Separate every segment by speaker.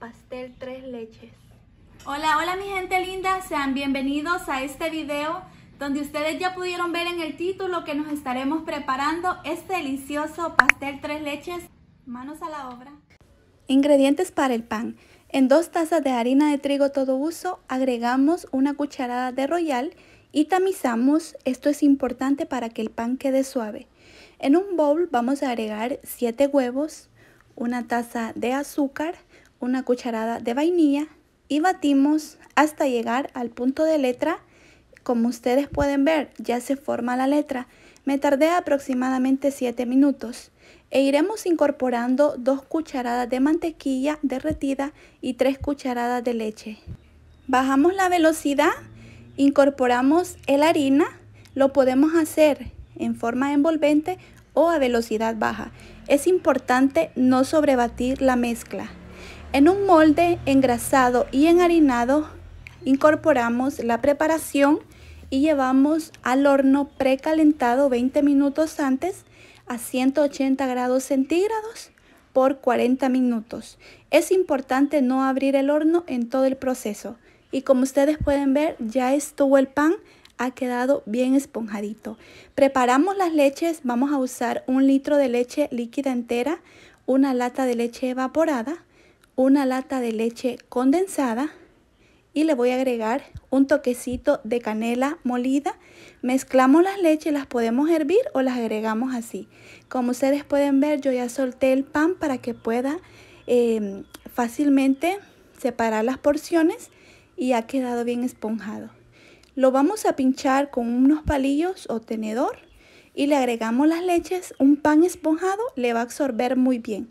Speaker 1: pastel tres leches. Hola, hola mi gente linda, sean bienvenidos a este video donde ustedes ya pudieron ver en el título que nos estaremos preparando este delicioso pastel tres leches. Manos a la obra. Ingredientes para el pan. En dos tazas de harina de trigo todo uso agregamos una cucharada de royal y tamizamos, esto es importante para que el pan quede suave. En un bowl vamos a agregar 7 huevos, una taza de azúcar, una cucharada de vainilla y batimos hasta llegar al punto de letra. Como ustedes pueden ver, ya se forma la letra. Me tardé aproximadamente 7 minutos e iremos incorporando 2 cucharadas de mantequilla derretida y 3 cucharadas de leche. Bajamos la velocidad, incorporamos el harina, lo podemos hacer en forma envolvente o a velocidad baja. Es importante no sobrebatir la mezcla. En un molde engrasado y enharinado incorporamos la preparación y llevamos al horno precalentado 20 minutos antes a 180 grados centígrados por 40 minutos. Es importante no abrir el horno en todo el proceso. Y como ustedes pueden ver, ya estuvo el pan, ha quedado bien esponjadito. Preparamos las leches, vamos a usar un litro de leche líquida entera, una lata de leche evaporada, una lata de leche condensada y le voy a agregar un toquecito de canela molida. Mezclamos las leches, las podemos hervir o las agregamos así. Como ustedes pueden ver, yo ya solté el pan para que pueda em, fácilmente separar las porciones y ha quedado bien esponjado. Lo vamos a pinchar con unos palillos o tenedor y le agregamos las leches. Un pan esponjado le va a absorber muy bien.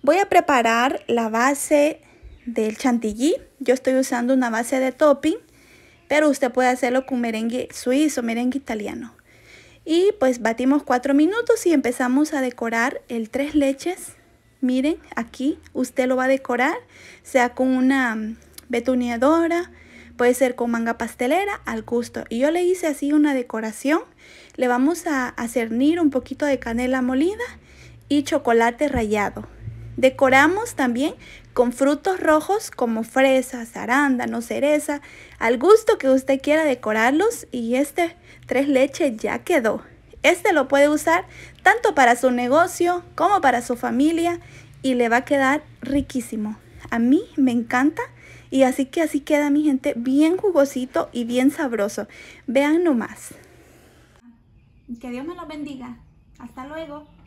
Speaker 1: Voy a preparar la base del chantilly. Yo estoy usando una base de topping, pero usted puede hacerlo con merengue suizo, merengue italiano. Y pues batimos 4 minutos y empezamos a decorar el tres leches. Miren, aquí usted lo va a decorar, sea con una mm, betuneadora, puede ser con manga pastelera, al gusto. Y yo le hice así una decoración. Le vamos a, a cernir un poquito de canela molida y chocolate rallado. Decoramos también con frutos rojos como fresas, arándanos, cereza, al gusto que usted quiera decorarlos y este tres leches ya quedó. Este lo puede usar tanto para su negocio como para su familia y le va a quedar riquísimo. A mí me encanta y así que así queda mi gente bien jugosito y bien sabroso. Vean nomás. Que Dios me los bendiga. Hasta luego.